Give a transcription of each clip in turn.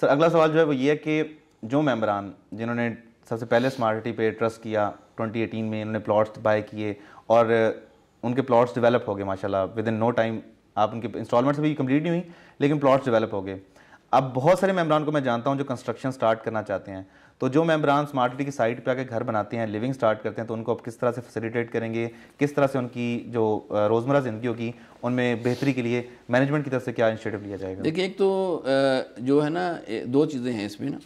Sir अगला सवाल जो है वो ये है कि जो मेम्बरान जिन्होंने सबसे पहले स्मार्ट सिटी पे ट्रस्ट किया 2018 में इन्होंने प्लॉट्स बाय किए और उनके प्लॉट्स डेवलप हो गए माशाल्लाह विद इन नो टाइम आप उनके इंस्टॉलमेंट्स भी कंप्लीट नहीं हुई लेकिन प्लॉट्स डेवलप हो गए अब बहुत सारे मेम्बरान को मैं जानता हूँ जो कंस्ट्रक्शन स्टार्ट करना चाहते हैं तो जो मेम्बरान स्मार्ट सिटी की साइट पे आके घर बनाते हैं लिविंग स्टार्ट करते हैं तो उनको आप किस तरह से फैसिलिटेट करेंगे किस तरह से उनकी जो रोज़मर्रा ज़िंदगी होगी उनमें बेहतरी के लिए मैनेजमेंट की तरफ से क्या इनिशिएटिव लिया जाएगा देखिए एक तो जो है ना दो चीज़ें हैं इसमें ना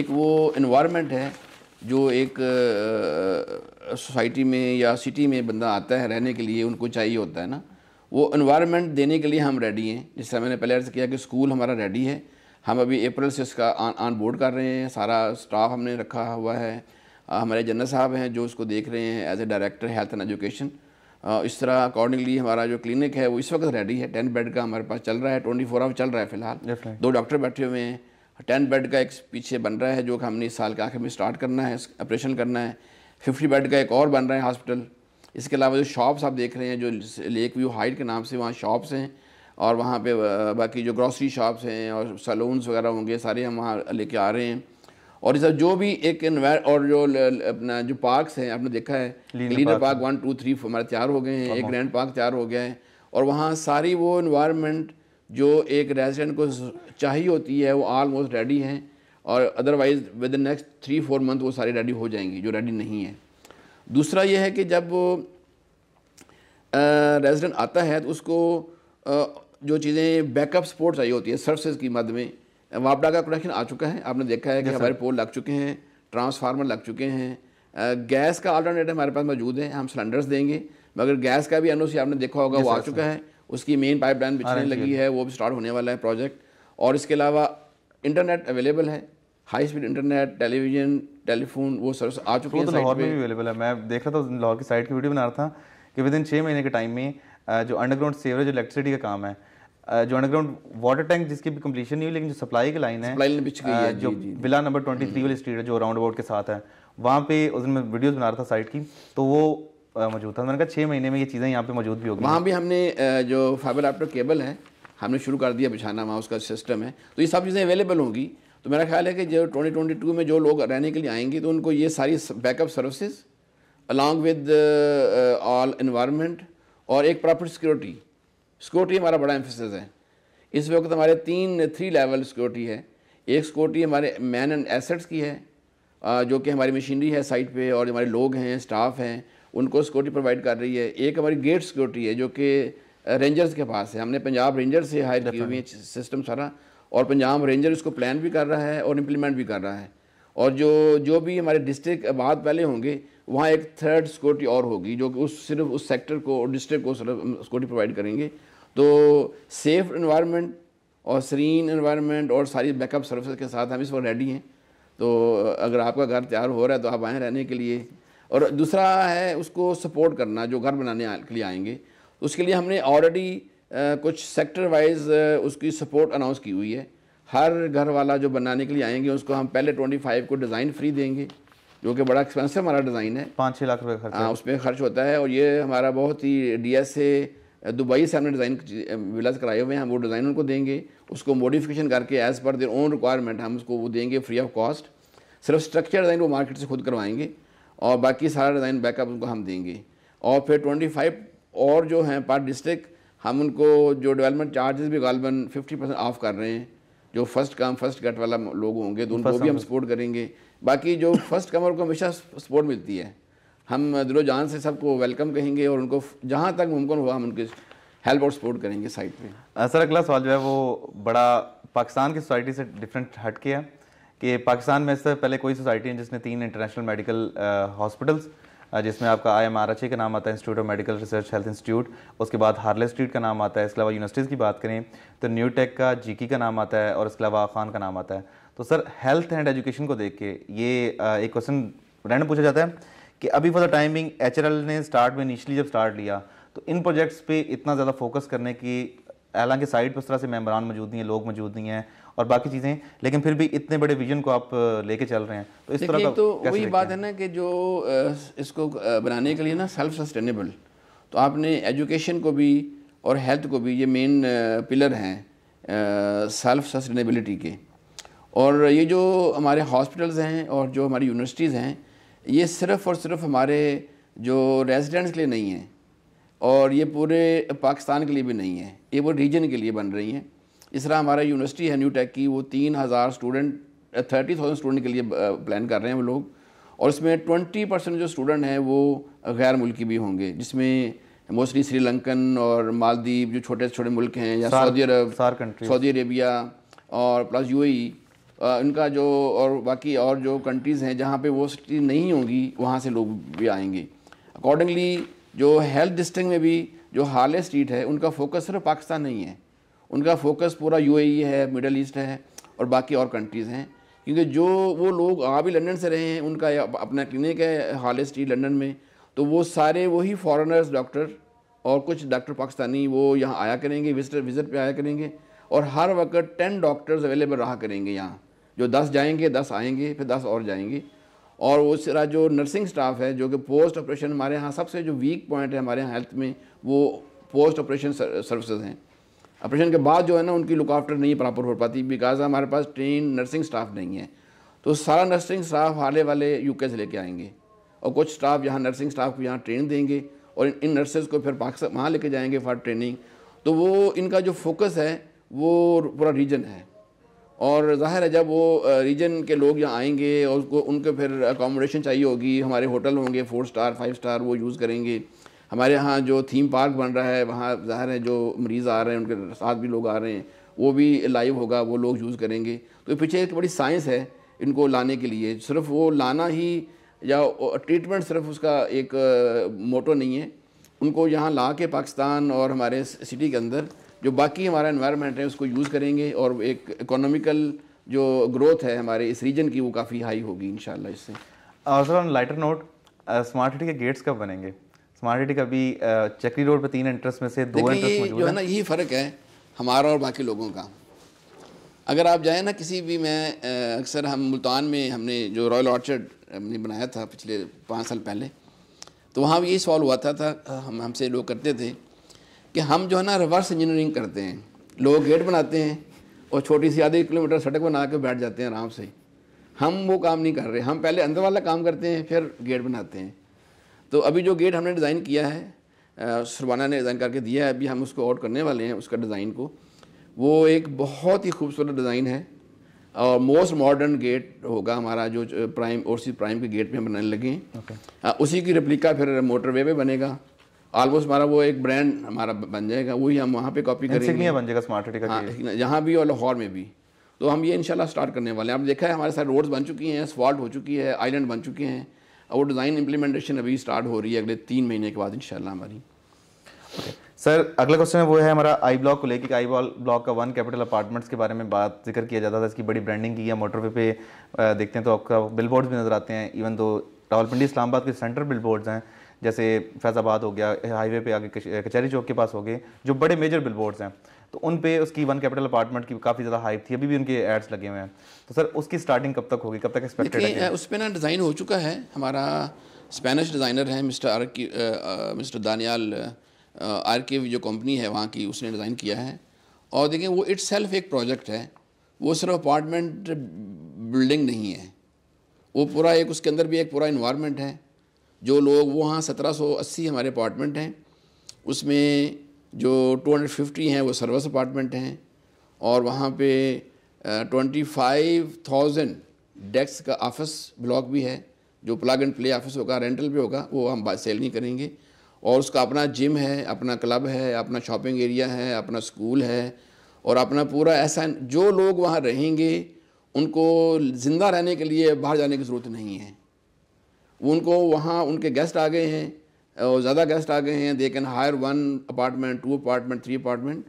एक वो इन्वायरमेंट है जो एक सोसाइटी में या सिटी में बंदा आता है रहने के लिए उनको चाहिए होता है ना वो इन्वायरमेंट देने के लिए हम रेडी हैं जिस तरह मैंने पहले अर्ज़ किया कि स्कूल हमारा रेडी है हम अभी अप्रैल से इसका ऑन आन बोर्ड कर रहे हैं सारा स्टाफ हमने रखा हुआ है हमारे जनरल साहब हैं जो उसको देख रहे हैं as a director health and education इस तरह अकॉर्डिंगली हमारा जो क्लिनिक है वो इस वक्त रेडी है टेन बेड का हमारे पास चल रहा है ट्वेंटी फोर आवर चल रहा है फिलहाल दो डॉक्टर बैठे हुए हैं टेन बेड का एक पीछे बन रहा है जो हमने इस साल के आखिर में स्टार्ट करना है ऑपरेशन करना है फिफ्टी बेड का एक और बन रहा है हॉस्पिटल इसके अलावा जो शॉप्स आप देख रहे हैं जो लेक व्यू हाइट के नाम से वहाँ शॉप्स हैं और वहाँ पे बाकी जो ग्रॉसरी शॉप्स हैं और सलून्स वगैरह होंगे सारे हम वहाँ लेके आ रहे हैं और सब जो भी एक और जो अपना जो पार्क्स हैं आपने देखा है leader park one two three हमारे तैयार हो गए हैं एक ग्रैंड पार्क तैयार हो गया है और वहाँ सारी वो इन्वायरमेंट जो एक रेजिडेंट को चाहिए होती है वो आलमोस्ट रेडी हैं और otherwise within next three four month वो सारी रेडी हो जाएंगी जो रेडी नहीं है दूसरा ये है कि जब रेजिडेंट आता है तो उसको जो चीज़ें बैकअप सपोर्ट चाहिए होती है सर्विसेज की मद में वापडा का कनेक्शन आ चुका है आपने देखा है कि हमारे पोल लग चुके हैं ट्रांसफार्मर लग चुके हैं गैस का ऑल्टरनेट हमारे पास मौजूद है हम सिलेंडर्स देंगे मगर गैस का भी एन आपने देखा होगा वो आ चुका है उसकी मेन पाइपलाइन बिछने लगी है वो भी स्टार्ट होने वाला है प्रोजेक्ट और इसके अलावा इंटरनेट अवेलेबल है high speed internet television telephone वो सर्विस आ चुकी है तो लाहौर में भी अवेलेबल है मैं देख रहा था लाहौर की साइड की वीडियो बना रहा था कि विद इन छः महीने के टाइम में जो अंडरग्राउंड सेवरेज इलेक्ट्रिसिटी का काम है जो अंडरग्राउंड वाटर टैंक जिसकी भी कंप्लीशन नहीं हुई लेकिन जो सप्लाई की लाइन है जो बिला नंबर ट्वेंटी थ्री वाली स्ट्रीट है जो राउंड अबाउट के साथ है वहाँ पे उस दिन मैं वीडियोज़ बना रहा था साइट की तो वो मौजूद था मैंने कहा छः महीने में ये चीज़ें यहाँ पे मौजूद भी होगी वहाँ भी हमने जो फाइबर ऑप्टर केबल है हमने शुरू कर दिया बिछाना वहाँ उसका सिस्टम है तो ये सब चीज़ें अवेलेबल होंगी तो मेरा ख्याल है कि जो ट्वेंटी ट्वेंटी टू में जो लोग रहने के लिए आएंगे तो उनको ये सारी backup services along with all environment और एक प्रॉपर सिक्योरिटी सिक्योरिटी हमारा बड़ा एम्फोसिस है इस वक्त हमारे तीन थ्री लेवल सिक्योरिटी है एक सिक्योरिटी हमारे मैन एंड एसेट्स की है जो कि हमारी मशीनरी है साइट पे और हमारे लोग हैं स्टाफ हैं उनको सिक्योरिटी प्रोवाइड कर रही है एक हमारी गेट सिक्योरिटी है जो कि रेंजर्स के पास है हमने पंजाब रेंजर से हायर की हुई सिस्टम सारा और पंजाब रेंजर इसको प्लान भी कर रहा है और इम्प्लीमेंट भी कर रहा है और जो जो भी हमारे डिस्ट्रिक्ट बाद पहले होंगे वहाँ एक थर्ड सिक्योरिटी और होगी जो कि उस सिर्फ उस सेक्टर को और डिस्ट्रिक्ट को सिर्फ सिक्योरिटी प्रोवाइड करेंगे तो सेफ इन्वायरमेंट और सरीन इन्वायरमेंट और सारी बैकअप सर्विस के साथ हम इस वक्त रेडी हैं तो अगर आपका घर तैयार हो रहा है तो आप आएँ रहने के लिए और दूसरा है उसको सपोर्ट करना जो घर बनाने के लिए आएंगे उसके लिए हमने ऑलरेडी कुछ सेक्टर वाइज उसकी सपोर्ट अनाउंस की हुई है हर घर वाला जो बनाने के लिए आएंगे उसको हम पहले 25 को डिज़ाइन फ्री देंगे जो कि बड़ा एक्सपेंसिव हमारा डिज़ाइन है पाँच छः लाख रुपये हाँ उसमें खर्च होता है और ये हमारा बहुत ही एस से दुबई से हमने डिज़ाइन विलाज कराए हुए हैं हम वो डिज़ाइन उनको देंगे उसको मॉडिफिकेशन करके as per their own requirement हम उसको वो देंगे फ्री ऑफ कॉस्ट सिर्फ स्ट्रक्चर डिज़ाइन वो मार्केट से खुद करवाएंगे और बाकी सारा डिज़ाइन बैकअप उनको हम देंगे और फिर ट्वेंटी फाइव और जो हैं पर डिस्ट्रिक्ट हम उनको जो डेवलपमेंट चार्जेस भी गालबन फिफ्टी परसेंट ऑफ कर रहे हैं जो फर्स्ट काम फर्स्ट कट वाला लोग होंगे तो उनको भी हम सपोर्ट करेंगे बाकी जो फर्स्ट कमर को हमेशा सपोर्ट मिलती है हम दिलो जान से सबको वेलकम कहेंगे और उनको जहाँ तक मुमकिन हुआ हम उनके हेल्प और सपोर्ट करेंगे साइड पे सर अगला सवाल जो है वो बड़ा पाकिस्तान की सोसाइटी से डिफरेंट हट के है कि पाकिस्तान में इससे पहले कोई सोसाइटी है जिसने तीन इंटरनेशनल मेडिकल हॉस्पिटल्स जिसमें आपका I M R H A का नाम आता है institute of medical research health institute उसके बाद हार्ले स्ट्रीट का नाम आता है इसके अलावा यूनिवर्सिटीज़ की बात करें तो न्यू टेक का की e का नाम आता है और इसके अलावा खान का नाम आता है तो सर हेल्थ एंड एजुकेशन को देख के ये एक क्वेश्चन रैंडम पूछा जाता है कि अभी फॉर द टाइमिंग एच ने स्टार्ट में इनिशली जब स्टार्ट लिया तो इन प्रोजेक्ट्स पे इतना ज़्यादा फोकस करने की हालांकि साइड पर तरह से मेम्बरान मौजूद नहीं है लोग मौजूद नहीं हैं और बाकी चीज़ें लेकिन फिर भी इतने बड़े विजन को आप लेके चल रहे हैं तो इस तरह का तो वही बात है ना कि जो इसको बनाने के लिए ना सेल्फ सस्टेनेबल तो आपने एजुकेशन को भी और हेल्थ को भी ये मेन पिलर हैं सेल्फ सस्टेनेबिलिटी के और ये जो हमारे हॉस्पिटल्स हैं और जो हमारी यूनिवर्सिटीज़ हैं ये सिर्फ़ और सिर्फ हमारे जो रेजिडेंट्स के लिए नहीं हैं और ये पूरे पाकिस्तान के लिए भी नहीं है ये वो रीजन के लिए बन रही हैं इस तरह हमारा यूनिवर्सिटी है न्यू टेक की वो तीन हज़ार स्टूडेंट थर्टी थाउजेंड स्टूडेंट के लिए प्लान कर रहे हैं वो लोग और इसमें ट्वेंटी परसेंट जो स्टूडेंट हैं वो गैर मुल्की भी होंगे जिसमें मोस्टली श्रीलंकन और मालदीव जो छोटे छोटे मुल्क हैं या सऊदी अरब सऊदी अरेबिया और प्लस यू उनका जो और बाकी और जो कंट्रीज़ हैं जहाँ पे वो सिटी नहीं होंगी वहाँ से लोग भी आएंगे अकॉर्डिंगली जो हेल्थ डिस्ट्रिक्ट में भी जो हाले स्ट्रीट है उनका फोकस सिर्फ पाकिस्तान नहीं है उनका फोकस पूरा यू e है मिडल ईस्ट है और बाकी और कंट्रीज़ हैं क्योंकि जो वो लोग आ भी लंदन से रहे हैं उनका अपना क्लिनिक है हाले स्ट्रीट लंदन में तो वो सारे वही फॉरेनर्स डॉक्टर और कुछ डॉक्टर पाकिस्तानी वो यहाँ आया करेंगे विजिट विज़िट पे आया करेंगे और हर वक्त टेन डॉक्टर्स अवेलेबल रहा करेंगे यहाँ जो दस जाएंगे दस आएंगे फिर दस और जाएंगी और उस तरह जो नर्सिंग स्टाफ है जो कि पोस्ट ऑपरेशन हमारे यहाँ सबसे जो वीक पॉइंट है हमारे यहाँ हेल्थ में वो पोस्ट ऑपरेशन सर्विसेज हैं ऑपरेशन के बाद जो है ना उनकी लुक आफ्टर नहीं प्रॉपर हो पाती बिकॉज हमारे पास ट्रेन नर्सिंग स्टाफ नहीं है तो सारा नर्सिंग स्टाफ हाले वाले यूके से लेके आएंगे और कुछ स्टाफ यहाँ नर्सिंग स्टाफ को यहाँ ट्रेन देंगे और इन नर्सेज को फिर पाकिस्तान वहाँ लेके जाएंगे फॉर ट्रेनिंग तो वो इनका जो फोकस है वो पूरा रीजन है और ज़ाहिर है जब वो रीजन के लोग यहाँ आएंगे और उसको उनको फिर अकोमोडेशन चाहिए होगी हमारे होटल होंगे फोर स्टार फाइव स्टार वो यूज़ करेंगे हमारे यहाँ जो थीम पार्क बन रहा है वहाँ ज़ाहिर है जो मरीज़ आ रहे हैं उनके साथ भी लोग आ रहे हैं वो भी लाइव होगा वो लोग यूज़ करेंगे तो पीछे एक बड़ी साइंस है इनको लाने के लिए सिर्फ वो लाना ही या ट्रीटमेंट सिर्फ उसका एक मोटो नहीं है उनको यहाँ ला के पाकिस्तान और हमारे सिटी के अंदर जो बाकी हमारा इन्वायरमेंट है उसको यूज़ करेंगे और एक इकोनॉमिकल जो ग्रोथ है हमारे इस रीजन की वो काफ़ी हाई होगी इन इससे sir on lighter note smart city के गेट्स कब बनेंगे स्मार्ट सिटी का भी चक्री रोड पर तीन एंट्रेंस में से दो एंट्रेंस जो है ना यही फ़र्क है हमारा और बाकी लोगों का अगर आप जाएँ ना किसी भी मैं uh, अक्सर हम मुल्तान में हमने जो रॉयल ऑर्चर्ड हमने बनाया था पिछले पाँच साल पहले तो वहाँ भी यही सवाल हुआ था, था हम हमसे लोग करते थे कि हम जो है ना रिवर्स इंजीनियरिंग करते हैं लोग गेट बनाते हैं और छोटी सी आधे किलोमीटर सड़क बना के बैठ जाते हैं आराम से हम वो काम नहीं कर रहे हम पहले अंदर वाला काम करते हैं फिर गेट बनाते हैं तो अभी जो गेट हमने डिज़ाइन किया है सुरवाना ने डिज़ाइन करके दिया है अभी हम उसको आउट करने वाले हैं उसका डिज़ाइन को वो एक बहुत ही खूबसूरत डिज़ाइन है और मोस्ट मॉडर्न गेट होगा हमारा जो प्राइम और सी प्राइम के गेट पे हम बनाने लगे हैं okay. उसी की रिप्लिका फिर मोटरवे पे बनेगा ऑलमोस्ट हमारा वो एक ब्रांड हमारा बन जाएगा वही हम वहाँ पे कॉपी करेंगे बन जाएगा स्मार्ट सिटी का हाँ, यहाँ भी और लाहौर में भी तो हम ये इंशाल्लाह स्टार्ट करने वाले हैं आप देखा है हमारे साथ रोड्स बन चुकी हैं स्वाल्ट हो चुकी है आइलैंड बन चुके हैं और वो डिज़ाइन इंप्लीमेंटेशन अभी स्टार्ट हो रही है अगले तीन महीने के बाद इन हमारी सर अगला क्वेश्चन है वो है हमारा आई ब्लॉक को लेकर आई ब्लॉक का वन कैपिटल अपार्टमेंट्स के बारे में बात जिक्र किया जाता था इसकी बड़ी ब्रांडिंग की है मोटरवे पे देखते हैं तो आपका बोर्ड भी नज़र आते हैं इवन दो रावलपिंडी इस्लामाबाद के सेंटर बिलबोर्ड्स हैं जैसे फैज़ाबाद हो गया हाईवे पे आगे कचहरी चौक के पास हो गए जो बड़े मेजर बिलबोर्ड्स हैं तो उन पे उसकी वन कैपिटल अपार्टमेंट की काफ़ी ज़्यादा हाइप थी अभी भी उनके एड्स लगे हुए हैं तो सर उसकी स्टार्टिंग कब तक होगी कब तक एक्सपेक्टेड है उस पर ना डिज़ाइन हो चुका है हमारा स्पेनिश डिज़ाइनर है मिस्टर आर की मिस्टर दानियाल आर के जो कंपनी है वहाँ की उसने डिज़ाइन किया है और देखें वो इट्स सेल्फ एक प्रोजेक्ट है वो सिर्फ अपार्टमेंट बिल्डिंग नहीं है वो पूरा एक उसके अंदर भी एक पूरा इन्वायरमेंट है जो लोग वहाँ 1780 हमारे अपार्टमेंट हैं उसमें जो 250 हैं वो सर्विस अपार्टमेंट हैं और वहाँ पे ट्वेंटी फाइव थाउजेंड डेस्क का ऑफिस ब्लॉक भी है जो प्लग एंड प्ले ऑफिस होगा रेंटल पे होगा वो हम सेल नहीं करेंगे और उसका अपना जिम है अपना क्लब है अपना शॉपिंग एरिया है अपना स्कूल है और अपना पूरा ऐसा जो लोग वहाँ रहेंगे उनको ज़िंदा रहने के लिए बाहर जाने की ज़रूरत नहीं है उनको वहाँ उनके गेस्ट आ गए हैं और ज़्यादा गेस्ट आ गए हैं they can hire one apartment two apartment three apartment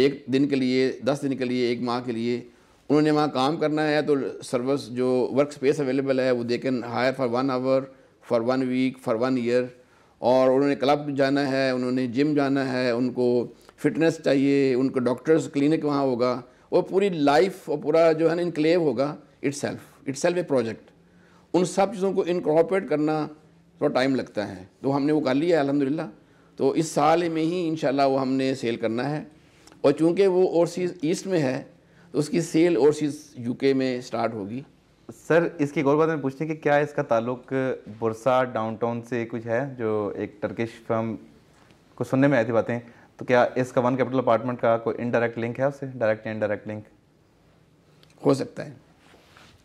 एक दिन के लिए दस दिन के लिए एक माह के लिए उन्होंने वहाँ काम करना है तो सर्विस जो वर्क स्पेस अवेलेबल है वो they can hire for one hour for one week for one year और उन्होंने क्लब जाना है उन्होंने जिम जाना है उनको फिटनेस चाहिए उनको डॉक्टर्स क्लिनिक वहाँ होगा और पूरी लाइफ और पूरा जो है ना इनक्लेव होगा itself itself a project उन सब चीज़ों को इनकॉपरेट करना थोड़ा टाइम लगता है तो हमने वो कर लिया अलहमदिल्ला तो इस साल में ही इन वो हमने सेल करना है और चूँकि वो ओवरसीज़ ईस्ट में है तो उसकी सेल ओवरसीज़ यूके में स्टार्ट होगी सर इसकी एक और बात मैं पूछते हैं कि क्या इसका ताल्लुक बुरसा डाउनटाउन से कुछ है जो एक टर्किश फर्म को सुनने में आई थी बातें तो क्या इसका वन कैपिटल अपार्टमेंट का कोई इनडायरेक्ट लिंक है उससे डायरेक्ट या इनडायरेक्ट लिंक हो सकता है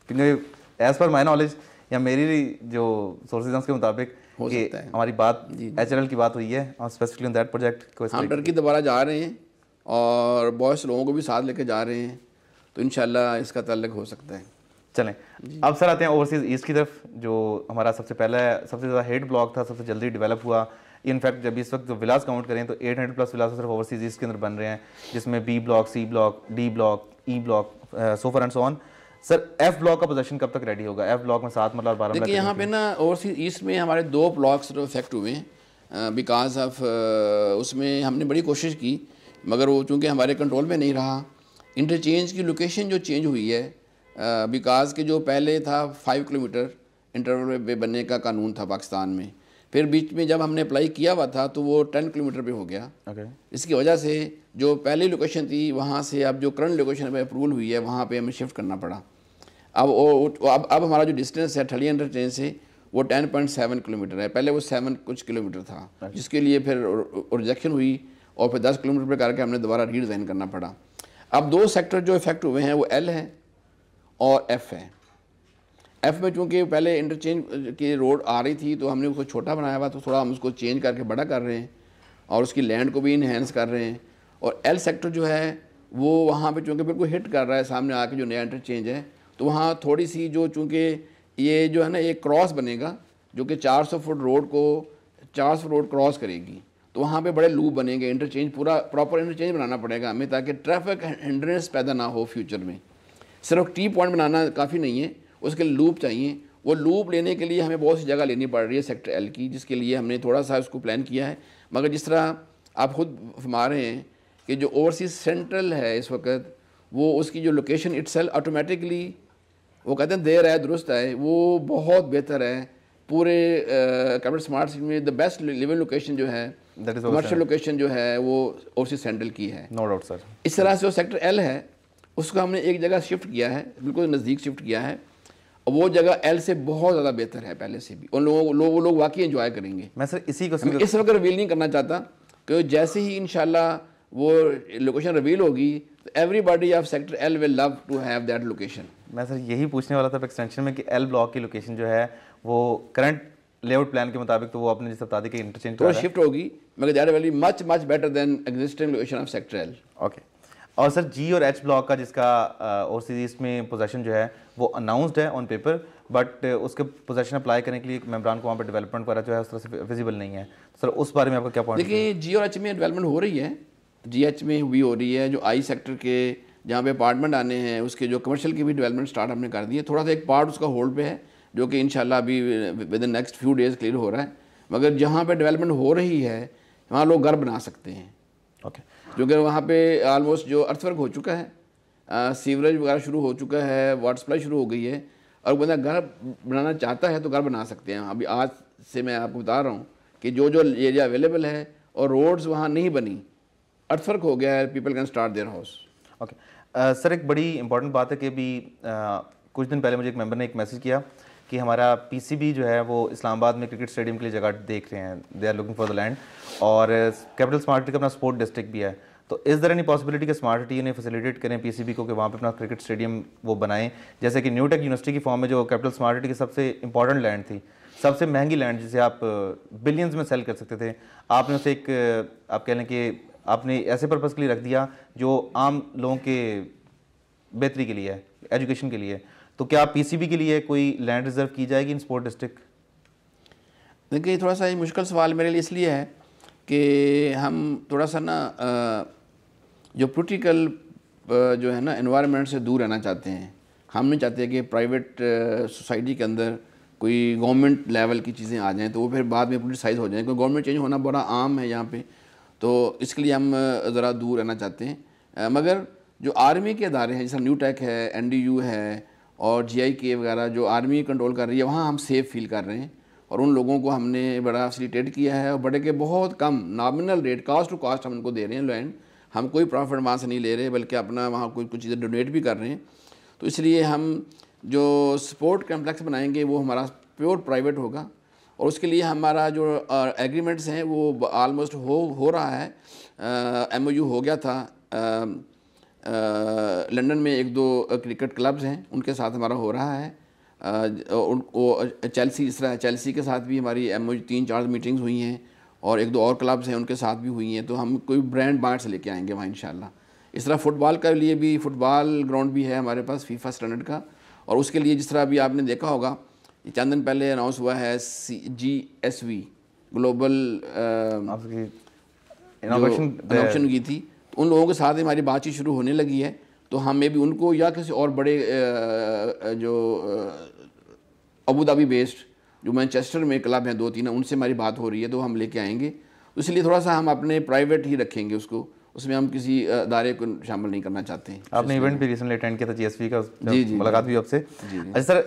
क्योंकि एज़ पर माई नॉलेज या मेरी जो सोर्सेज के मुताबिक हो सकता है हमारी बात एच की बात हुई है और स्पेसिफिकली ऑन दैट प्रोजेक्ट को हम टर्की दोबारा जा रहे हैं और बहुत से लोगों को भी साथ लेके जा रहे हैं तो इन इसका तल्लक हो सकता है चलें अब सर आते हैं ओवरसीज़ ईस्ट की तरफ जो हमारा सबसे पहला सबसे ज़्यादा हेड ब्लॉक था सबसे जल्दी डेवलप हुआ इनफैक्ट जब इस वक्त जो विलास काउंट करें तो 800 प्लस विलास सिर्फ ओवरसीज़ ईस्ट के अंदर बन रहे हैं जिसमें B block C block D block E block so far and so on sir F block का पोजेशन कब तक रेडी होगा एफ ब्लॉक में सात मतलब बारह मतलब देखिए यहाँ पे ना ओवरसीज ईस्ट में हमारे दो ब्लॉक्स इफेक्ट हुए हैं बिकॉज ऑफ उसमें हमने बड़ी कोशिश की मगर वो चूँकि हमारे कंट्रोल में नहीं रहा इंटरचेंज की लोकेशन जो चेंज हुई है बिकॉज के जो पहले था फाइव किलोमीटर इंटरवल पे बनने का कानून था पाकिस्तान में फिर बीच में जब हमने अप्लाई किया हुआ था तो वो टेन किलोमीटर पे हो गया okay. इसकी वजह से जो पहली लोकेशन थी वहाँ से अब जो करंट लोकेशन पे अप्रूवल हुई है वहाँ पे हमें शिफ्ट करना पड़ा अब वो अब अब हमारा जो डिस्टेंस है ठली अंडर ट्रेन से वो टेन पॉइंट सेवन किलोमीटर है पहले वो सेवन कुछ किलोमीटर था okay. जिसके लिए फिर रिजेक्शन हुई और फिर दस किलोमीटर पर करके हमने दोबारा रीडिज़ाइन करना पड़ा अब दो सेक्टर जो इफेक्ट हुए हैं वो एल है और एफ है एफ में चूँकि पहले इंटरचेंज की रोड आ रही थी तो हमने उसको छोटा बनाया हुआ तो थोड़ा हम उसको चेंज करके बड़ा कर रहे हैं और उसकी लैंड को भी इन्हेंस कर रहे हैं और एल सेक्टर जो है वो वहाँ पे चूँकि बिल्कुल हिट कर रहा है सामने आके जो नया इंटरचेंज है तो वहाँ थोड़ी सी जो चूँकि ये जो है ना एक क्रॉस बनेगा जो कि चार फुट रोड को चार रोड क्रॉस करेगी तो वहाँ पर बड़े लूप बनेंगे इंटरचेंज पूरा प्रॉपर इंटरचेंज बनाना पड़ेगा हमें ताकि ट्रैफिक हंड्रेंस पैदा ना हो फ्यूचर में सिर्फ टी पॉइंट बनाना काफ़ी नहीं है उसके लिए लूप चाहिए वो लूप लेने के लिए हमें बहुत सी जगह लेनी पड़ रही है सेक्टर एल की जिसके लिए हमने थोड़ा सा उसको प्लान किया है मगर जिस तरह आप खुद फरमा रहे हैं कि जो ओवरसीज सेंट्रल है इस वक्त वो उसकी जो लोकेशन इट्स ऑटोमेटिकली वो कहते हैं देर है दुरुस्त है वो बहुत बेहतर है पूरे कैपिटल स्मार्ट सिटी में द बेस्ट लिविंग लोकेशन जो है कमर्शियल लोकेशन जो है वो ओवरसीज सेंट्रल की है नो डाउट सर इस तरह से वो सेक्टर एल है उसको हमने एक जगह शिफ्ट किया है बिल्कुल नज़दीक शिफ्ट किया है और वो जगह एल से बहुत ज़्यादा बेहतर है पहले से भी उन लोगों लोग वो लोग वाकई इन्जॉय करेंगे मैं सर इसी को मैं इस वक्त रिवील नहीं करना चाहता क्योंकि जैसे ही इन वो लोकेशन रिवील होगी तो everybody of sector L will love to have that location मैं सर यही पूछने वाला था एक्सटेंशन में कि एल ब्लॉक की लोकेशन जो है वो करंट लेआउट प्लान के मुताबिक तो वो अपने जैसे बता दी कि इंटरचेंज तो शिफ्ट तो होगी मगर that will be much much better than existing location of sector L okay और सर जी और एच ब्लॉक का जिसका ओ सीरीज में पोजेशन जो है वो अनाउंसड है ऑन पेपर बट उसके पोजेशन अप्लाई करने के लिए मेम्बरान को वहाँ पर डेवलपमेंट वगैरह जो है उस तरह से विजिबल नहीं है तो सर उस बारे में आपका क्या पॉइंट देखिए जी और एच में डेवलपमेंट हो रही है जी एच में हुई हो रही है जो आई सेक्टर के जहाँ पे अपार्टमेंट आने हैं उसके जो कमर्शियल की भी डेवलपमेंट स्टार्ट हमने कर दी है थोड़ा सा एक पार्ट उसका होल्ड पे है जो कि इन अभी within next few days clear हो रहा है मगर जहाँ पर डेवलपमेंट हो रही है वहाँ लोग घर बना सकते हैं ओके okay. क्योंकि वहाँ पे आलमोस्ट जो अर्थवर्क हो चुका है सीवरेज वगैरह शुरू हो चुका है वाटर सप्लाई शुरू हो गई है और बंदा घर बनाना चाहता है तो घर बना सकते हैं अभी आज से मैं आपको बता रहा हूँ कि जो जो एरिया अवेलेबल है और रोड्स वहाँ नहीं बनी अर्थवर्क हो गया है people can start their house okay sir एक बड़ी इंपॉर्टेंट बात है कि अभी uh, कुछ दिन पहले मुझे एक मेम्बर ने एक मैसेज किया कि हमारा पीसीबी जो है वो इस्लामाबाद में क्रिकेट स्टेडियम के लिए जगह देख रहे हैं they are looking for the land और कैपिटल स्मार्ट सिटी का अपना स्पोर्ट डिस्ट्रिक्ट भी है तो इस दर एनी पॉसिबिलिटी कि स्मार्ट सिटी ने फैसिलिटेट करें पीसीबी को कि वहाँ पे अपना क्रिकेट स्टेडियम वो बनाएं जैसे कि न्यू टेक यूनिवर्सिटी की फॉर्म में जो कैपिटल स्मार्ट सिटी की सबसे इंपॉर्टेंट लैंड थी सबसे महंगी लैंड जिसे आप बिलियंस में सेल कर सकते थे आपने उसे एक आप कह लें कि आपने ऐसे पर्पज़ के लिए रख दिया जो आम लोगों के बेहतरी के लिए है एजुकेशन के लिए तो क्या पीसीबी के लिए कोई लैंड रिजर्व की जाएगी इन स्पोर्ट डिस्ट्रिक्ट देखिए थोड़ा सा ये मुश्किल सवाल मेरे लिए इसलिए है कि हम थोड़ा सा ना जो पोलिटिकल जो है ना इन्वायरमेंट से दूर रहना चाहते हैं हम नहीं चाहते कि प्राइवेट सोसाइटी के अंदर कोई गवर्नमेंट लेवल की चीज़ें आ जाएँ तो वो फिर बाद में पोलिटिसाइज हो जाएँ क्योंकि गवर्नमेंट चेंज होना बड़ा आम है यहाँ पे तो इसके लिए हम ज़रा दूर रहना चाहते हैं मगर जो आर्मी के अदारे हैं जैसा न्यू टेक है एन है और जीआई के वगैरह जो आर्मी कंट्रोल कर रही है वहाँ हम सेफ़ फील कर रहे हैं और उन लोगों को हमने बड़ा फैसिलिटेट किया है और बड़े के बहुत कम nominal rate cost to cost हम उनको दे रहे हैं लैंड हम कोई प्रॉफिट वहाँ से नहीं ले रहे बल्कि अपना वहाँ कुछ कुछ चीज़ें डोनेट भी कर रहे हैं तो इसलिए हम जो स्पोर्ट कम्प्लेक्स बनाएंगे वो हमारा प्योर प्राइवेट होगा और उसके लिए हमारा जो एग्रीमेंट्स हैं वो आलमोस्ट हो हो रहा है एम हो गया था लंदन में एक दो क्रिकेट क्लब्स हैं उनके साथ हमारा हो रहा है चेल्सी इस तरह चेल्सी के साथ भी हमारी एम तीन चार मीटिंग्स हुई हैं और एक दो और क्लब्स हैं उनके साथ भी हुई हैं तो हम कोई ब्रांड बाहर से लेके आएंगे वहाँ इन इस तरह फ़ुटबॉल के लिए भी फ़ुटबॉल ग्राउंड भी है हमारे पास फीफा स्टैंडर्ड का और उसके लिए जिस तरह अभी आपने देखा होगा चंद दिन पहले अनाउंस हुआ है C G S V global innovation की थी तो उन लोगों के साथ हमारी बातचीत शुरू होने लगी है तो हम मे भी उनको या किसी और बड़े जो अबूदाबी बेस्ड जो मैनचेस्टर में क्लब हैं दो तीन उनसे हमारी बात हो रही है तो हम लेके आएंगे तो इसलिए थोड़ा सा हम अपने प्राइवेट ही रखेंगे उसको उसमें हम किसी अदारे को शामिल नहीं करना चाहते हैं आपने इवेंट भी रिसेंटली अटेंड किया था जीएसपी का जी जी मुलाकात हुई आपसे अच्छा सर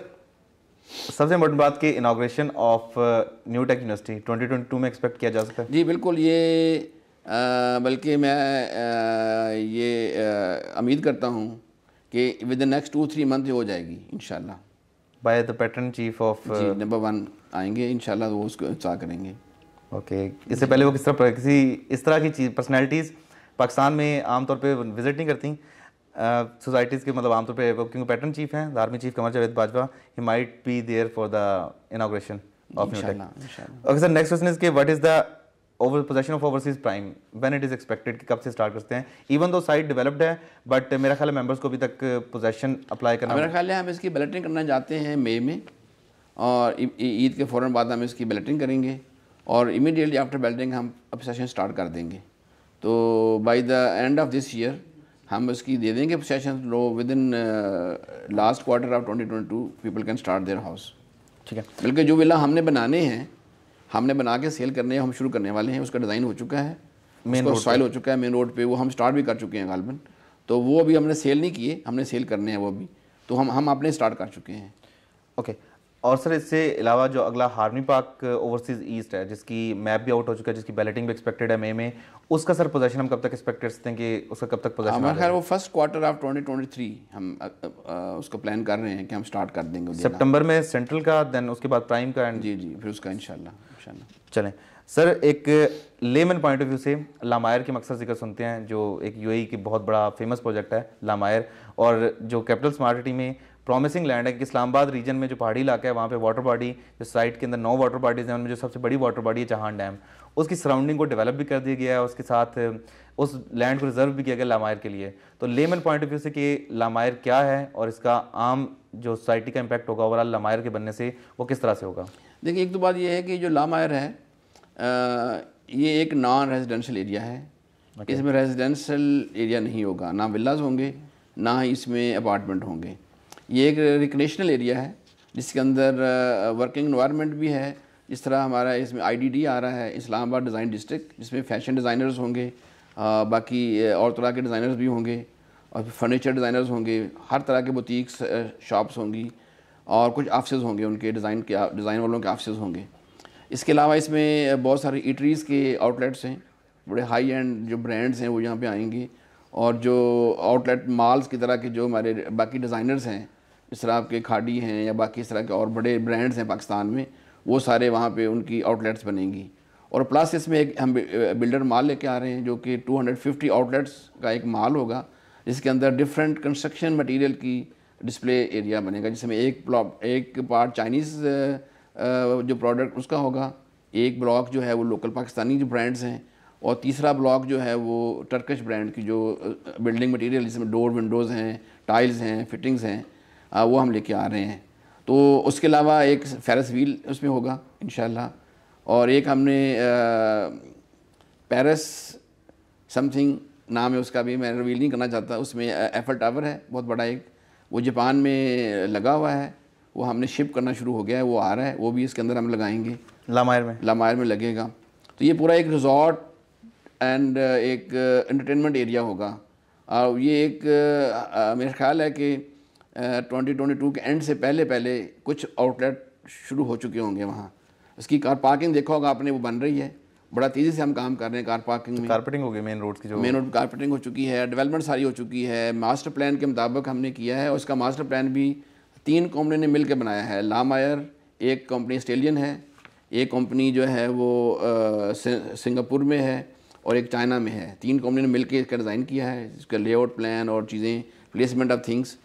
सबसे बड़ी बात की inauguration of new tech university 2022 में एक्सपेक्ट किया जा सकता है जी बिल्कुल ये बल्कि मैं आ, ये उम्मीद करता हूँ कि with the next two three month हो जाएगी in by the patron chief of number one आएंगे इन वो उसको उत्साह करेंगे ओके okay. इससे पहले वो किस तरह किसी इस तरह की चीज़ पर्सनैलिटीज़ पाकिस्तान में आमतौर पर विज़िट नहीं करती सोसाइटीज़ uh, के मतलब आमतौर पर क्योंकि पैटर्न चीफ हैं आर्मी चीफ कमर जावेद बाजवा ही might be there for the inauguration of okay sir next question is के what is the over possession of overseas prime when it is expected कि कब से स्टार्ट करते हैं इवन दो साइट डेवलप्ड है but मेरा ख्याल है मेंबर्स को अभी तक पोजेशन अप्लाई करना मेरा ख्याल है हम इसकी बैलेटिंग करना चाहते हैं मई में और ईद के फौरन बाद हम इसकी बैलेटिंग करेंगे और इमीडिएटली आफ्टर बैलेटिंग हम अब सेशन स्टार्ट कर देंगे तो by the end of this year हम उसकी दे देंगे सेशन लो within last quarter of 2022 people can start their house ठीक है बल्कि जो विला हमने बनाने हैं हमने बना के सेल करने हम शुरू करने वाले हैं उसका डिज़ाइन हो चुका है मेन रोड सॉइल हो चुका है मेन रोड पे वो हम स्टार्ट भी कर चुके हैं गालबन तो वो अभी हमने सेल नहीं किए हमने सेल करने हैं वो अभी तो हम हम अपने स्टार्ट कर चुके हैं ओके okay. और सर इससे अलावा जो अगला हार्मी पार्क ओवरसीज ईस्ट है जिसकी मैप भी आउट हो चुका है जिसकी बैलेटिंग भी एक्सपेक्टेड है मई में उसका सर पोजेशन हम कब तक एक्सपेक्ट कर सकते हैं कि उसका कब तक पोजेशन हमारे खैर वो फर्स्ट क्वार्टर ऑफ 2023 हम आ, आ, उसको प्लान कर रहे हैं कि हम स्टार्ट कर देंगे सितंबर में सेंट्रल का देन उसके बाद प्राइम का एंड जी जी फिर उसका इनशाला ऑप्शन चलें सर एक लेमन पॉइंट ऑफ व्यू से लामायर के मकसद जिक्र सुनते हैं जो एक यूएई e की बहुत बड़ा फेमस प्रोजेक्ट है लामायर और जो कैपिटल स्मार्ट सिटी में प्रॉमिसिंग लैंड है कि इस्लामाबाद रीजन में जो पहाड़ी इलाका है वहाँ पे वाटर बॉडी जो साइट के अंदर नौ वाटर बॉडीज़ हैं उनमें जो सबसे बड़ी वाटर बॉडी है जहान डैम उसकी सराउंडिंग को डेवलप भी कर दिया गया है उसके साथ उस लैंड को रिजर्व भी किया गया लामायर के लिए तो लेमन पॉइंट ऑफ व्यू से कि लामायर क्या है और इसका आम जो सोसाइटी का इम्पैक्ट होगा ओवरऑल लामायर के बनने से वो किस तरह से होगा देखिए एक तो बात यह है कि जो लामायर है आ, ये एक नॉन रेजिडेंशियल एरिया है okay. इसमें रेजिडेंशियल एरिया नहीं होगा ना विलाज होंगे ना ही इसमें अपार्टमेंट होंगे ये एक रिक्रेशनल एरिया है जिसके अंदर वर्किंग इन्वायरमेंट भी है जिस तरह हमारा इसमें आईडीडी आ रहा है इस्लामाबाद डिज़ाइन डिस्ट्रिक्ट जिसमें फैशन डिज़ाइनर्स होंगे आ, बाकी और तरह के डिज़ाइनर्स भी होंगे और फर्नीचर डिज़ाइनर्स होंगे हर तरह के बुटीक्स शॉप्स होंगी और कुछ ऑफिस होंगे उनके डिज़ाइन के डिज़ाइन वालों के ऑफिस होंगे इसके अलावा इसमें बहुत सारे इटरीज़ के आउटलेट्स हैं बड़े हाई एंड जो ब्रांड्स हैं वो यहाँ पे आएंगे और जो आउटलेट मॉल्स की तरह के जो हमारे बाकी डिज़ाइनर्स हैं जिस तरह आपके खाडी हैं या बाकी इस तरह के और बड़े ब्रांड्स हैं पाकिस्तान में वो सारे वहाँ पर उनकी आउटलेट्स बनेंगी और प्लस इसमें एक हम बिल्डर माल लेके आ रहे हैं जो कि टू आउटलेट्स का एक माल होगा जिसके अंदर डिफरेंट कंस्ट्रक्शन मटीरियल की डिस्प्ले एरिया बनेगा जिसमें एक ब्लॉक एक पार्ट चाइनीज़ uh, uh, जो प्रोडक्ट उसका होगा एक ब्लॉक जो है वो लोकल पाकिस्तानी जो ब्रांड्स हैं और तीसरा ब्लॉक जो है वो टर्कश ब्रांड की जो बिल्डिंग uh, मटेरियल जिसमें डोर विंडोज़ हैं टाइल्स हैं फिटिंग्स हैं वो हम लेके आ रहे हैं तो उसके अलावा एक फेरस व्हील उसमें होगा इन और एक हमने पेरिस समथिंग नाम है उसका भी मैं रिवील नहीं करना चाहता उसमें एफल टावर है बहुत बड़ा एक वो जापान में लगा हुआ है वो हमने शिप करना शुरू हो गया है वो आ रहा है वो भी इसके अंदर हम लगाएंगे लामायर में लामायर में लगेगा तो ये पूरा एक रिजॉर्ट एंड uh, एक एंटरटेनमेंट uh, एरिया होगा और ये एक uh, मेरा ख्याल है कि ट्वेंटी ट्वेंटी टू के एंड से पहले पहले कुछ आउटलेट शुरू हो चुके होंगे वहाँ उसकी कार पार्किंग देखा होगा आपने वो बन रही है बड़ा तेज़ी से हम काम कर रहे हैं कार पार्किंग तो में कारपेटिंग हो गई मेन रोड की जो मेन रोड कारपेटिंग हो चुकी है डेवलपमेंट सारी हो चुकी है मास्टर प्लान के मुताबिक हमने किया है और मास्टर प्लान भी तीन कंपनी ने मिल के बनाया है लामायर एक कंपनी ऑस्ट्रेलियन है एक कंपनी जो है वो सिंगापुर में है और एक चाइना में है तीन कंपनी ने मिलकर इसका डिज़ाइन किया है इसका लेआउट प्लान और चीज़ें प्लेसमेंट ऑफ थिंग्स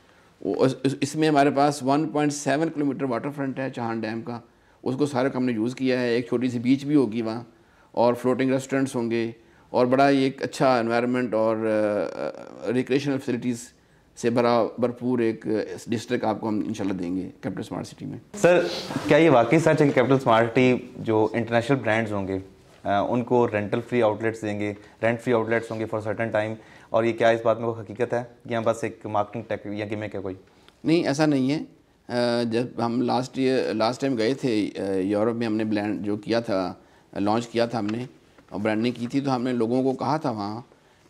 इसमें हमारे पास 1.7 किलोमीटर वाटर फ्रंट है चहान डैम का उसको सारे हमने यूज़ किया है एक छोटी सी बीच भी होगी वहाँ और फ्लोटिंग रेस्टोरेंट्स होंगे और बड़ा ही एक अच्छा इन्वायरमेंट और रिक्रेशनल फैसिलिटीज़ से भरा भरपूर एक डिस्ट्रिक्ट आपको हम इंशाल्लाह देंगे कैपिटल स्मार्ट सिटी में सर क्या ये वाकई सच है कि कैपिटल स्मार्ट सिटी जो इंटरनेशनल ब्रांड्स होंगे उनको रेंटल फ्री आउटलेट्स देंगे रेंट फ्री आउटलेट्स होंगे फॉर सर्टन टाइम और ये क्या इस बात में वो हकीकत है या बस एक मार्केटिंग टेक या गिमेक है कोई नहीं ऐसा नहीं है जब हम लास्ट ईयर लास्ट टाइम गए थे यूरोप में हमने ब्लैंड जो किया था लॉन्च किया था हमने और ब्रांडिंग की थी तो हमने लोगों को कहा था वहाँ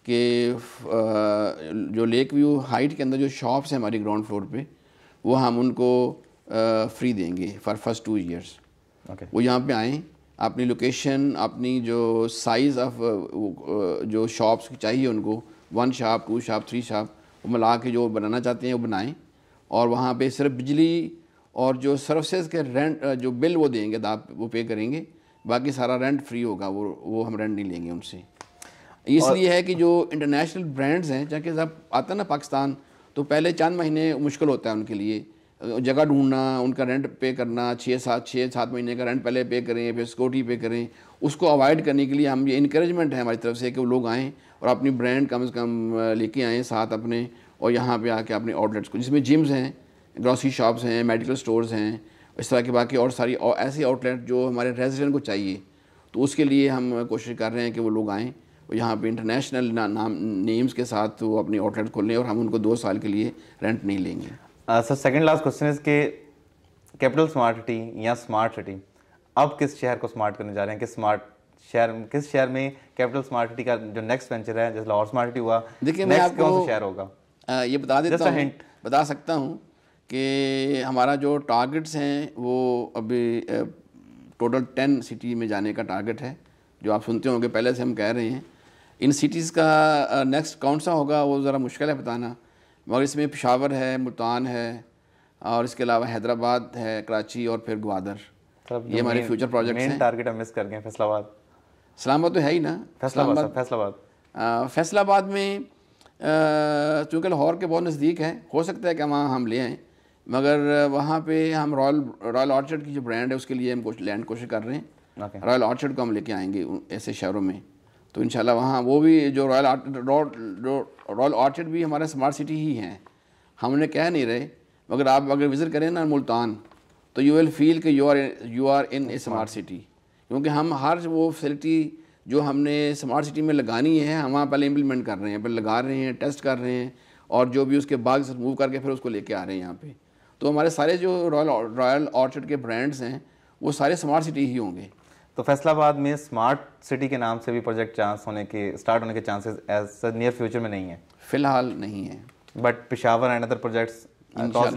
कि जो लेक व्यू हाइट के अंदर जो शॉप्स हैं हमारी ग्राउंड फ्लोर पे वो हम उनको फ्री देंगे फॉर फर्स्ट टू ईयर्स वो यहाँ पे आएँ अपनी लोकेशन अपनी जो साइज़ ऑफ जो शॉप्स चाहिए उनको one shop two shop three shop वो मिला के जो बनाना चाहते हैं वो बनाएँ और वहाँ पर सिर्फ बिजली और जो सर्विसेज के रेंट जो बिल वो देंगे आप वो पे करेंगे बाकी सारा रेंट फ्री होगा वो वो हम रेंट नहीं लेंगे उनसे इसलिए है कि जो इंटरनेशनल ब्रांड्स हैं जहाँ जब सब ना पाकिस्तान तो पहले चंद महीने मुश्किल होता है उनके लिए जगह ढूंढना उनका रेंट पे करना छः सात छः सात महीने का रेंट पहले पे करें फिर सिक्योरिटी पे करें उसको अवॉइड करने के लिए हम ये इनक्रेजमेंट है हमारी तरफ से कि वो लोग आएँ और अपनी ब्रांड कम से कम लेके आएँ साथ अपने और यहाँ पे आके अपने आउटलेट्स को जिसमें जिम्स हैं ग्रॉसरी शॉप्स हैं मेडिकल स्टोर्स हैं इस तरह के बाकी और सारी और ऐसी आउटलेट जो हमारे रेजिडेंट को चाहिए तो उसके लिए हम कोशिश कर रहे हैं कि वो लोग आएँ और यहाँ पे इंटरनेशनल ना, नाम नेम्स के साथ वो अपनी आउटलेट खोलें और हम उनको दो साल के लिए रेंट नहीं लेंगे sir second last question is के कैपिटल स्मार्ट सिटी या स्मार्ट सिटी अब किस शहर को स्मार्ट करने जा रहे हैं किस स्मार्ट शहर किस शहर में कैपिटल स्मार्ट सिटी का जो नेक्स्ट वेंचर है जैसे लाहौर स्मार्ट सिटी हुआ देखिए मैं आपको शहर होगा आ, uh, ये बता देता हूँ बता सकता हूँ कि हमारा जो टारगेट्स हैं वो अभी टोटल टेन सिटी में जाने का टारगेट है जो आप सुनते होंगे पहले से हम कह रहे हैं इन सिटीज़ का नेक्स्ट कौन सा होगा वो ज़रा मुश्किल है बताना मगर इसमें पिशावर है मुल्तान है और इसके अलावा हैदराबाद है कराची और फिर ग्वादर ये हमारे फ्यूचर प्रोजेक्ट हैं टारगेट हम मिस कर गए फैसलाबाद इस्लामाबाद तो है ही ना फैसलाबाद फैसलाबाद फैसलाबाद में चूँकि लाहौर के बहुत नज़दीक है हो सकता है कि वहाँ हम ले आएँ मगर वहाँ पे हम रॉयल रॉयल ऑर्चर्ड की जो ब्रांड है उसके लिए हम कुछ लैंड कोशिश कर रहे हैं okay. रॉयल ऑर्चर्ड को हम लेके आएंगे ऐसे शहरों में तो इन वहाँ वो भी जो रॉयल रॉयल ऑर्चर्ड भी हमारा स्मार्ट सिटी ही हम हमने कह नहीं रहे मगर आप अगर विज़िट करें ना मुल्तान तो यू विल फील कि you are you are in a smart city क्योंकि हम हर वो फैसिलिटी जो हमने स्मार्ट सिटी में लगानी है हम वहाँ पहले इम्प्लीमेंट कर रहे हैं पहले लगा रहे हैं टेस्ट कर रहे हैं और जो भी उसके बाग मूव करके फिर उसको लेके आ रहे हैं यहाँ पर तो हमारे सारे जो रॉयल रॉयल ऑर्चर्ड के ब्रांड्स हैं वो सारे स्मार्ट सिटी ही होंगे तो फैसलाबाद में स्मार्ट सिटी के नाम से भी प्रोजेक्ट चांस होने के स्टार्ट होने के चांसेस एज नियर फ्यूचर में नहीं है फिलहाल नहीं है but Peshawar and other projects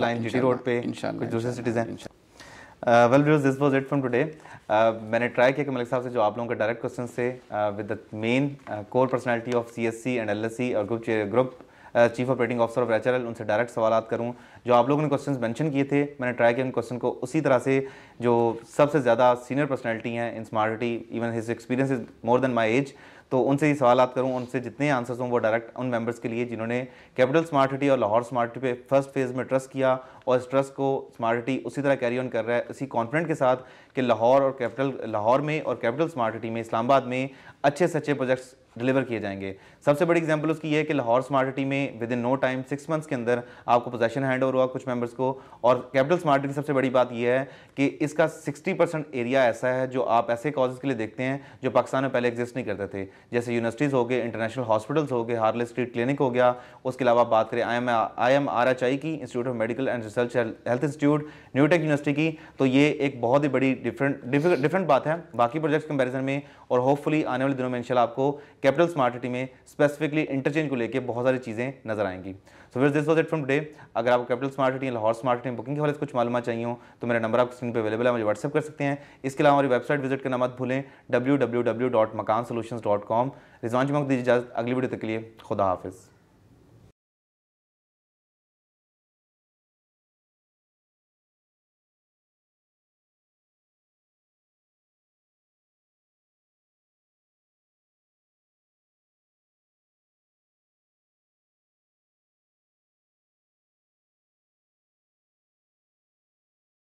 line GT road पे कुछ दूसरे सिटीज़ हैं well views this was it from today मैंने ट्राई किया कि मलिक साहब से जो आप लोगों के डायरेक्ट क्वेश्चन से with the main core personality of C S C and L S C और group group chief operating officer of H उनसे डायरेक्ट सवाल करूँ जो आप लोगों ने क्वेश्चन मैंशन किए थे मैंने ट्राई किया उन क्वेश्चन को उसी तरह से जो सबसे ज़्यादा सीनियर पर्सनैलिटी हैं in smarty even his experience is more than my age तो उनसे ही सवाल करूँ उनसे जितने आंसर्स हों वो डायरेक्ट उन मेंबर्स के लिए जिन्होंने कैपिटल स्मार्ट सिटी और लाहौर स्मार्ट सिटी पे फर्स्ट फेज़ में ट्रस्ट किया और इस ट्रस्ट को स्मार्ट सिटी उसी तरह कैरी ऑन कर रहा है इसी कॉन्फिडेंट के साथ कि लाहौर और कैपिटल लाहौर में और कैपिटल स्मार्ट सिटी में इस्लामाबाद में अच्छे से अच्छे प्रोजेक्ट्स डिलीवर किए जाएंगे सबसे बड़ी एग्जाम्पल उसकी ये है कि लाहौर स्मार्ट सिटी में within no time six months के अंदर आपको पोजेशन हैंड ओवर हुआ कुछ मेंबर्स को और कैपिटल स्मार्ट सिटी सबसे बड़ी बात यह है कि इसका सिक्सटी परसेंट एरिया ऐसा है जो आप ऐसे कॉजेज के लिए देखते हैं जो पाकिस्तान में पहले एग्जिस्ट नहीं करते थे जैसे यूनिवर्सिटीज़ हो गए इंटरनेशनल हॉस्पिटल्स हो गए हार्ले स्ट्रीट क्लिनिक हो गया उसके अलावा बात करें I M I M R H I की institute of medical and research health institute NUTECH university की तो ये एक बहुत ही बड़ी डिफरेंट डिफरेंट बात है बाकी प्रोजेक्ट्स कंपेरिजन में और होपफुली आने वाले दिनों में इनशाला आपको कैपिटल स्मार्ट सिटी में स्पेसिफिकली इंटरचेंज को लेकर बहुत सारी चीज़ें नजर आएंगी so ways this was it from day अगर आप कैपिटल स्मार्ट या लाहौर स्मार्ट बुकिंग के वाले से कुछ मालूम चाहिए हो तो मेरा नंबर आपको स्क्रीन पर अवेलेबल है मुझे व्हाट्सअप कर सकते हैं इसके अलावा हमारी वेबसाइट विजिट करना मत भूलें W W W dot Makaan solution dot com Rizwan चमक दीजिए इजाजत अगली वीडियो तक के लिए खुदा हाफिज़